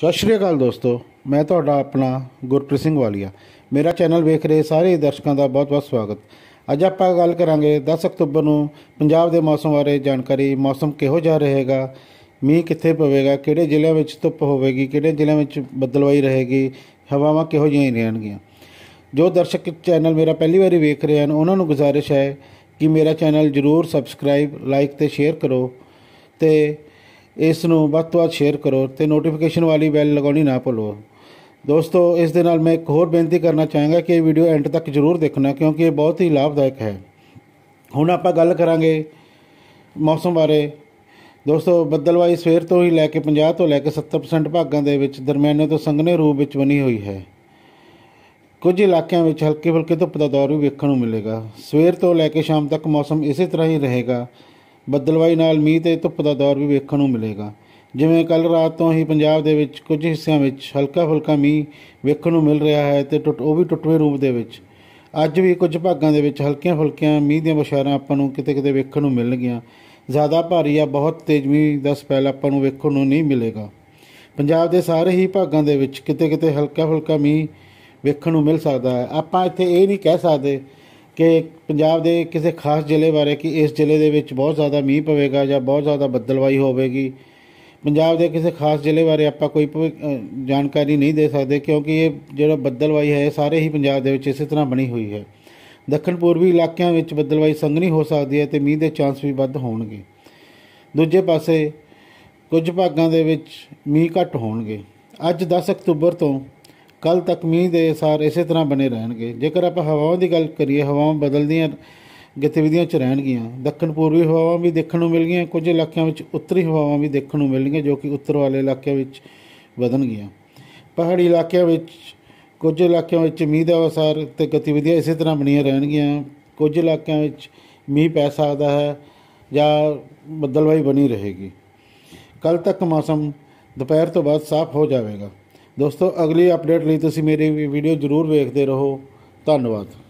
ਸਤਿ ਸ਼੍ਰੀ ਅਕਾਲ ਦੋਸਤੋ ਮੈਂ ਤੁਹਾਡਾ ਆਪਣਾ ਗੁਰਪ੍ਰੀਤ ਸਿੰਘ ਵਾਲੀਆ ਮੇਰਾ ਚੈਨਲ ਵੇਖ ਰਹੇ ਸਾਰੇ ਦਰਸ਼ਕਾਂ ਦਾ ਬਹੁਤ-ਬਹੁਤ ਸਵਾਗਤ ਅੱਜ ਆਪਾਂ ਗੱਲ ਕਰਾਂਗੇ 10 ਅਕਤੂਬਰ ਨੂੰ ਪੰਜਾਬ ਦੇ ਮੌਸਮ ਬਾਰੇ ਜਾਣਕਾਰੀ ਮੌਸਮ ਕਿਹੋ ਜਿਹਾ ਰਹੇਗਾ ਮੀਂਹ ਕਿੱਥੇ ਪਵੇਗਾ ਕਿਹੜੇ ਜ਼ਿਲ੍ਹਿਆਂ ਵਿੱਚ ਧੁੱਪ ਹੋਵੇਗੀ ਕਿਹੜੇ ਜ਼ਿਲ੍ਹਿਆਂ ਵਿੱਚ ਬੱਦਲਵਾਈ ਰਹੇਗੀ ਹਵਾਵਾਂ ਕਿਹੋ ਜਿਹੀਆਂ ਰਹਿਣਗੀਆਂ ਜੋ ਦਰਸ਼ਕ ਚੈਨਲ ਮੇਰਾ ਪਹਿਲੀ ਵਾਰੀ ਵੇਖ ਰਹੇ ਹਨ ਉਹਨਾਂ ਨੂੰ ਗੁਜ਼ਾਰਿਸ਼ ਹੈ ਕਿ ਮੇਰਾ ਚੈਨਲ ਜ਼ਰੂਰ ਸਬਸਕ੍ਰਾਈਬ ਲਾਈਕ ਤੇ ਸ਼ੇਅਰ ਕਰੋ ਤੇ ਇਸ ਨੂੰ ਵੱਧ ਤੋਂ ਵੱਧ ਸ਼ੇਅਰ ਕਰੋ ਤੇ ਨੋਟੀਫਿਕੇਸ਼ਨ ਵਾਲੀ ਬੈਲ ਲਗਾਉਣੀ ਨਾ ਭੁੱਲੋ ਦੋਸਤੋ ਇਸ ਦੇ ਨਾਲ ਮੈਂ ਇੱਕ ਹੋਰ ਬੇਨਤੀ ਕਰਨਾ ਚਾਹਾਂਗਾ ਕਿ ਇਹ ਵੀਡੀਓ ਐਂਡ ਤੱਕ ਜ਼ਰੂਰ ਦੇਖਣਾ ਕਿਉਂਕਿ ਇਹ ਬਹੁਤ ਹੀ ਲਾਭਦਾਇਕ ਹੈ ਹੁਣ ਆਪਾਂ ਗੱਲ ਕਰਾਂਗੇ ਮੌਸਮ ਬਾਰੇ ਦੋਸਤੋ ਬੱਦਲਵਾਈ ਸਵੇਰ ਤੋਂ ਹੀ ਲੈ ਕੇ 50 ਤੋਂ ਲੈ ਕੇ 70% ਭਾਗਾਂ ਦੇ ਵਿੱਚ ਦਰਮਿਆਨੇ ਤੋਂ ਸੰਘਣੇ ਰੂਪ ਵਿੱਚ ਬਣੀ ਹੋਈ ਹੈ ਕੁਝ ਇਲਾਕਿਆਂ ਵਿੱਚ ਹਲਕੇ-ਫੁਲਕੇ ਧੁੱਪ ਦਾ ਦੌਰ ਵੀ ਵੇਖਣ ਨੂੰ ਮਿਲੇਗਾ ਸਵੇਰ ਤੋਂ ਲੈ ਕੇ ਸ਼ਾਮ ਤੱਕ ਮੌਸਮ ਇਸੇ ਤਰ੍ਹਾਂ ਹੀ ਰਹੇਗਾ ਬੱਦਲਵਾਈ ਨਾਲ ਮੀਂਹ ਤੇ ਧੁੱਪ ਦਾ ਦੌਰ ਵੀ ਵੇਖਣ ਨੂੰ ਮਿਲੇਗਾ ਜਿਵੇਂ ਕੱਲ ਰਾਤ ਤੋਂ ਹੀ ਪੰਜਾਬ ਦੇ ਵਿੱਚ ਕੁਝ ਹਿੱਸਿਆਂ ਵਿੱਚ ਹਲਕਾ-ਫੁਲਕਾ ਮੀਂਹ ਵੇਖਣ ਨੂੰ ਮਿਲ ਰਿਹਾ ਹੈ ਤੇ ਉਹ ਵੀ ਟੁੱਟਵੇਂ ਰੂਪ ਦੇ ਵਿੱਚ ਅੱਜ ਵੀ ਕੁਝ ਭਾਗਾਂ ਦੇ ਵਿੱਚ ਹਲਕੀਆਂ-ਫੁਲਕੀਆਂ ਮੀਂਹ ਦੀਆਂ ਬਸ਼ਾਰਾਂ ਆਪਾਂ ਨੂੰ ਕਿਤੇ-ਕਿਤੇ ਵੇਖਣ ਨੂੰ ਮਿਲਣਗੀਆਂ ਜ਼ਿਆਦਾ ਭਾਰੀ ਜਾਂ ਬਹੁਤ ਤੇਜ਼ ਮੀਂਹ ਦਾ ਸਪੈਲ ਆਪਾਂ ਨੂੰ ਵੇਖਣ ਨੂੰ ਨਹੀਂ ਮਿਲੇਗਾ ਪੰਜਾਬ ਦੇ ਸਾਰੇ ਹੀ ਭਾਗਾਂ ਦੇ ਵਿੱਚ ਕਿਤੇ-ਕਿਤੇ ਹਲਕਾ-ਫੁਲਕਾ ਮੀਂਹ ਵੇਖਣ ਨੂੰ ਮਿਲ ਸਕਦਾ ਹੈ ਆਪਾਂ ਇੱਥੇ ਇਹ ਨਹੀਂ ਕਹਿ ਸਕਦੇ ਕਿ ਪੰਜਾਬ ਦੇ ਕਿਸੇ ਖਾਸ ਜ਼ਿਲ੍ਹੇ ਬਾਰੇ ਕਿ ਇਸ ਜ਼ਿਲ੍ਹੇ ਦੇ ਵਿੱਚ ਬਹੁਤ ਜ਼ਿਆਦਾ ਮੀਂਹ ਪਵੇਗਾ ਜਾਂ ਬਹੁਤ ਜ਼ਿਆਦਾ ਬੱਦਲਵਾਈ ਹੋਵੇਗੀ ਪੰਜਾਬ ਦੇ ਕਿਸੇ ਖਾਸ ਜ਼ਿਲ੍ਹੇ ਬਾਰੇ ਆਪਾਂ ਕੋਈ ਜਾਣਕਾਰੀ ਨਹੀਂ ਦੇ ਸਕਦੇ ਕਿਉਂਕਿ ਇਹ ਜਿਹੜਾ ਬੱਦਲਵਾਈ ਹੈ ਸਾਰੇ ਹੀ ਪੰਜਾਬ ਦੇ ਵਿੱਚ ਇਸੇ ਤਰ੍ਹਾਂ ਬਣੀ ਹੋਈ ਹੈ ਦੱਖਣ ਪੂਰਬੀ ਇਲਾਕਿਆਂ ਵਿੱਚ ਬੱਦਲਵਾਈ ਸੰਘਣੀ ਹੋ ਸਕਦੀ ਹੈ ਤੇ ਮੀਂਹ ਦੇ ਚਾਂਸ ਵੀ ਵੱਧ ਹੋਣਗੇ ਦੂਜੇ ਪਾਸੇ ਕੁਝ ਭਾਗਾਂ ਦੇ ਵਿੱਚ ਮੀਂਹ ਘੱਟ ਹੋਣਗੇ ਅੱਜ 10 ਅਕਤੂਬਰ ਤੋਂ ਕੱਲ ਤੱਕ ਮੀਂਹ ਦੇ ਸਾਰ ਇਸੇ ਤਰ੍ਹਾਂ ਬਣੇ ਰਹਿਣਗੇ ਜੇਕਰ ਆਪਾਂ ਹਵਾਵਾਂ ਦੀ ਗੱਲ ਕਰੀਏ ਹਵਾਵਾਂ ਬਦਲਦੀਆਂ ਗਤੀਵਿਧੀਆਂ 'ਚ ਰਹਿਣਗੀਆਂ ਦੱਖਣ ਪੂਰਬੀ ਹਵਾਵਾਂ ਵੀ ਦੇਖਣ ਨੂੰ ਮਿਲਗੀਆਂ ਕੁਝ ਇਲਾਕਿਆਂ ਵਿੱਚ ਉੱਤਰੀ ਹਵਾਵਾਂ ਵੀ ਦੇਖਣ ਨੂੰ ਮਿਲਣਗੀਆਂ ਜੋ ਕਿ ਉੱਤਰ ਵਾਲੇ ਇਲਾਕਿਆਂ ਵਿੱਚ ਵਧਣਗੀਆਂ ਪਹਾੜੀ ਇਲਾਕਿਆਂ ਵਿੱਚ ਕੁਝ ਇਲਾਕਿਆਂ ਵਿੱਚ ਮੀਂਹ ਦਾ ਅਸਰ ਤੇ ਗਤੀਵਿਧੀਆਂ ਇਸੇ ਤਰ੍ਹਾਂ ਬਣੀਆਂ ਰਹਿਣਗੀਆਂ ਕੁਝ ਇਲਾਕਿਆਂ ਵਿੱਚ ਮੀਂਹ ਪੈ ਸਕਦਾ ਹੈ ਜਾਂ ਬੱਦਲਵਾਈ ਬਣੀ ਰਹੇਗੀ ਕੱਲ ਤੱਕ ਮੌਸਮ ਦੁਪਹਿਰ ਤੋਂ ਬਾਅਦ ਸਾਫ਼ ਹੋ ਜਾਵੇਗਾ ਦੋਸਤੋ ਅਗਲੀ ਅਪਡੇਟ ਲਈ ਤੁਸੀਂ ਮੇਰੀ ਵੀਡੀਓ ਜ਼ਰੂਰ ਵੇਖਦੇ ਰਹੋ ਧੰਨਵਾਦ